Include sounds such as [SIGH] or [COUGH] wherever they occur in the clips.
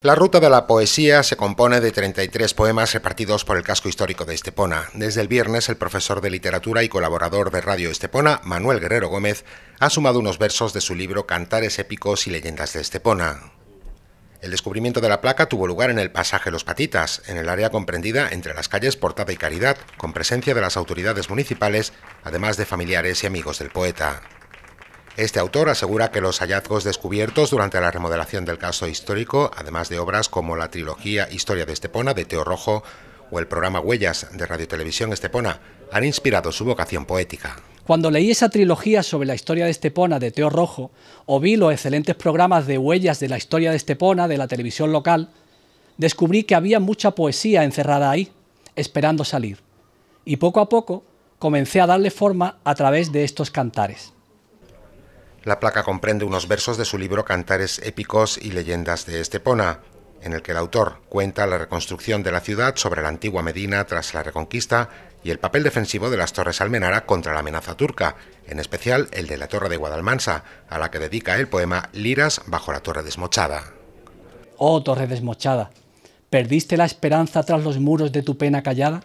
La ruta de la poesía se compone de 33 poemas repartidos por el casco histórico de Estepona. Desde el viernes, el profesor de literatura y colaborador de Radio Estepona, Manuel Guerrero Gómez, ha sumado unos versos de su libro Cantares épicos y leyendas de Estepona. El descubrimiento de la placa tuvo lugar en el pasaje Los Patitas, en el área comprendida entre las calles Portada y Caridad, con presencia de las autoridades municipales, además de familiares y amigos del poeta. Este autor asegura que los hallazgos descubiertos durante la remodelación del caso histórico, además de obras como la trilogía Historia de Estepona de Teo Rojo o el programa Huellas de Radio Televisión Estepona, han inspirado su vocación poética. Cuando leí esa trilogía sobre la historia de Estepona de Teo Rojo, o vi los excelentes programas de Huellas de la historia de Estepona de la televisión local, descubrí que había mucha poesía encerrada ahí, esperando salir. Y poco a poco comencé a darle forma a través de estos cantares. La placa comprende unos versos de su libro Cantares épicos y leyendas de Estepona, en el que el autor cuenta la reconstrucción de la ciudad sobre la antigua Medina tras la Reconquista y el papel defensivo de las Torres Almenara contra la amenaza turca, en especial el de la Torre de Guadalmansa, a la que dedica el poema Liras bajo la Torre Desmochada. Oh, Torre Desmochada, ¿perdiste la esperanza tras los muros de tu pena callada?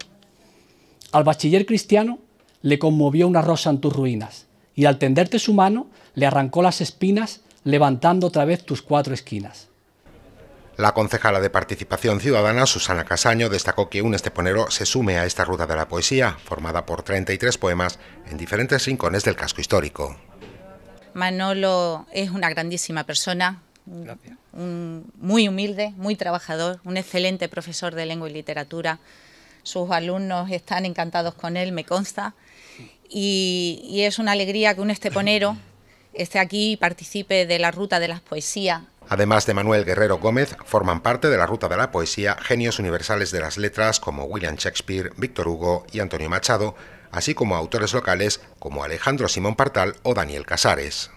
Al bachiller cristiano le conmovió una rosa en tus ruinas, y al tenderte su mano le arrancó las espinas, levantando otra vez tus cuatro esquinas. La concejala de Participación Ciudadana, Susana Casaño, destacó que un esteponero se sume a esta ruta de la poesía, formada por 33 poemas en diferentes rincones del casco histórico. Manolo es una grandísima persona, muy humilde, muy trabajador, un excelente profesor de lengua y literatura, sus alumnos están encantados con él, me consta, y, es una alegría que un esteponero [CLEARS THROAT] esté aquí y participe de la ruta de las poesías. Además de Manuel Guerrero Gómez, forman parte de la ruta de la poesía genios universales de las letras como William Shakespeare, Víctor Hugo y Antonio Machado, así como autores locales como Alejandro Simón Partal o Daniel Casares.